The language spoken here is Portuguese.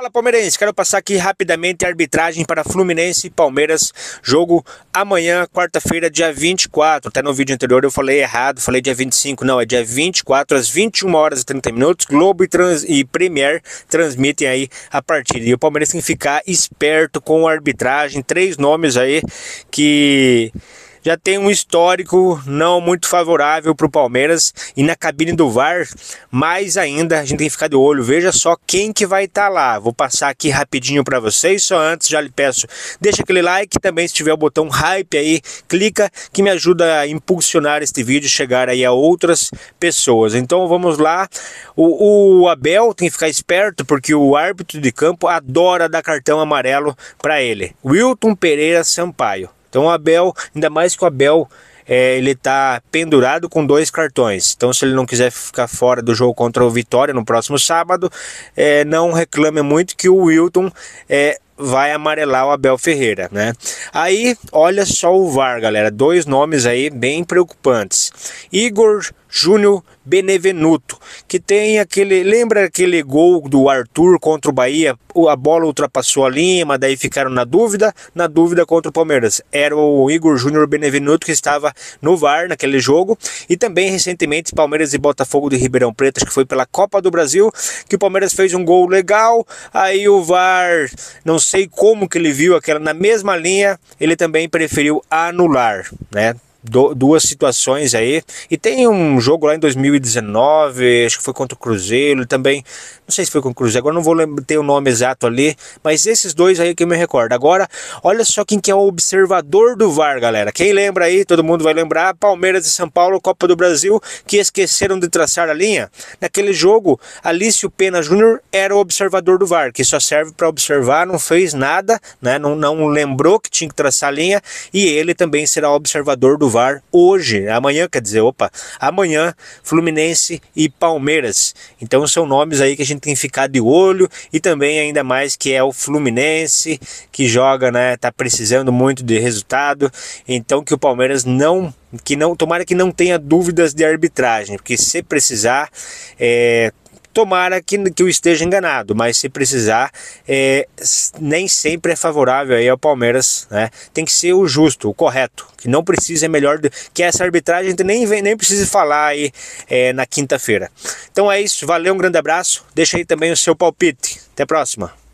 Fala Palmeirense, quero passar aqui rapidamente a arbitragem para Fluminense e Palmeiras, jogo amanhã, quarta-feira, dia 24. Até no vídeo anterior eu falei errado, falei dia 25, não, é dia 24 às 21 horas e 30 minutos. Globo e, Trans, e Premier transmitem aí a partida. E o Palmeiras tem que ficar esperto com a arbitragem, três nomes aí que já tem um histórico não muito favorável para o Palmeiras e na cabine do VAR, mais ainda a gente tem que ficar de olho. Veja só quem que vai estar tá lá. Vou passar aqui rapidinho para vocês, só antes já lhe peço, deixa aquele like também se tiver o botão hype aí, clica que me ajuda a impulsionar este vídeo chegar aí a outras pessoas. Então vamos lá. O, o Abel tem que ficar esperto porque o árbitro de campo adora dar cartão amarelo para ele. Wilton Pereira Sampaio. Então o Abel, ainda mais que o Abel é, ele está pendurado com dois cartões. Então, se ele não quiser ficar fora do jogo contra o Vitória no próximo sábado, é, não reclame muito que o Wilton é, vai amarelar o Abel Ferreira, né? Aí, olha só o VAR, galera. Dois nomes aí bem preocupantes. Igor Júnior Benevenuto, que tem aquele. Lembra aquele gol do Arthur contra o Bahia? A bola ultrapassou a linha, mas daí ficaram na dúvida, na dúvida contra o Palmeiras. Era o Igor Júnior Benevenuto que estava no VAR naquele jogo. E também recentemente Palmeiras e Botafogo de Ribeirão Preto, acho que foi pela Copa do Brasil, que o Palmeiras fez um gol legal. Aí o VAR, não sei como que ele viu aquela na mesma linha, ele também preferiu anular, né? do, duas situações aí. E tem um jogo lá em 2019, acho que foi contra o Cruzeiro também. Não sei se foi com o Cruzeiro, agora não vou lembrar, ter o nome exato ali. Mas esses dois aí que eu me recordo. Agora, olha só quem que é o observador do VAR, galera. Quem lembra aí, todo mundo vai lembrar, Palmeiras e São Paulo, Copa do Brasil, que esqueceram de traçar a linha. Naquele jogo, Alício Pena Júnior era o observador do VAR, que só serve para observar, não fez nada, né? Não, não lembrou que tinha que traçar a linha. E ele também será observador do VAR hoje, amanhã, quer dizer, opa, amanhã, Fluminense e Palmeiras. Então são nomes aí que a gente tem que ficar de olho e também ainda mais que é o Fluminense que joga, né, tá precisando muito de resultado. Então que o Palmeiras não que não tomara que não tenha dúvidas de arbitragem, porque se precisar é, Tomara que, que eu esteja enganado, mas se precisar, é, nem sempre é favorável aí ao Palmeiras. Né? Tem que ser o justo, o correto, que não precisa, é melhor do, que essa arbitragem nem, nem precisa falar aí é, na quinta-feira. Então é isso, valeu, um grande abraço. Deixa aí também o seu palpite. Até a próxima.